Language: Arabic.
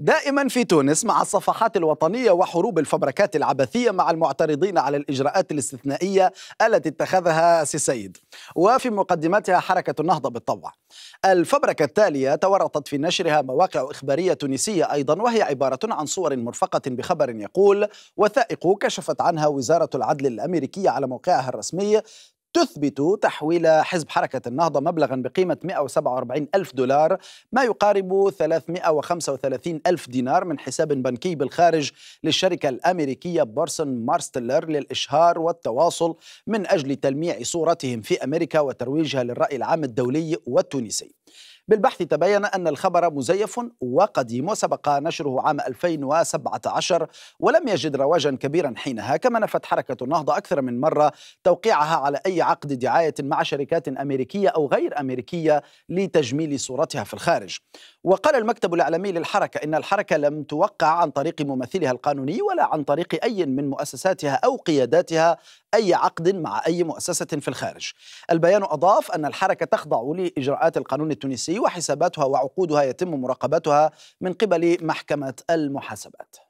دائما في تونس مع الصفحات الوطنية وحروب الفبركات العبثية مع المعترضين على الإجراءات الاستثنائية التي اتخذها سيسيد وفي مقدمتها حركة النهضة بالطبع الفبركة التالية تورطت في نشرها مواقع إخبارية تونسية أيضا وهي عبارة عن صور مرفقة بخبر يقول وثائق كشفت عنها وزارة العدل الأمريكية على موقعها الرسمي تثبت تحويل حزب حركة النهضة مبلغا بقيمة 147 ألف دولار ما يقارب 335 ألف دينار من حساب بنكي بالخارج للشركة الأمريكية بورسون مارستلر للإشهار والتواصل من أجل تلميع صورتهم في أمريكا وترويجها للرأي العام الدولي والتونسي بالبحث تبين أن الخبر مزيف وقديم وسبق نشره عام 2017 ولم يجد رواجا كبيرا حينها كما نفت حركة النهضة أكثر من مرة توقيعها على أي عقد دعاية مع شركات أمريكية أو غير أمريكية لتجميل صورتها في الخارج وقال المكتب الإعلامي للحركة إن الحركة لم توقع عن طريق ممثلها القانوني ولا عن طريق أي من مؤسساتها أو قياداتها أي عقد مع أي مؤسسة في الخارج البيان أضاف أن الحركة تخضع لإجراءات القانون التونسي وحساباتها وعقودها يتم مراقبتها من قبل محكمة المحاسبات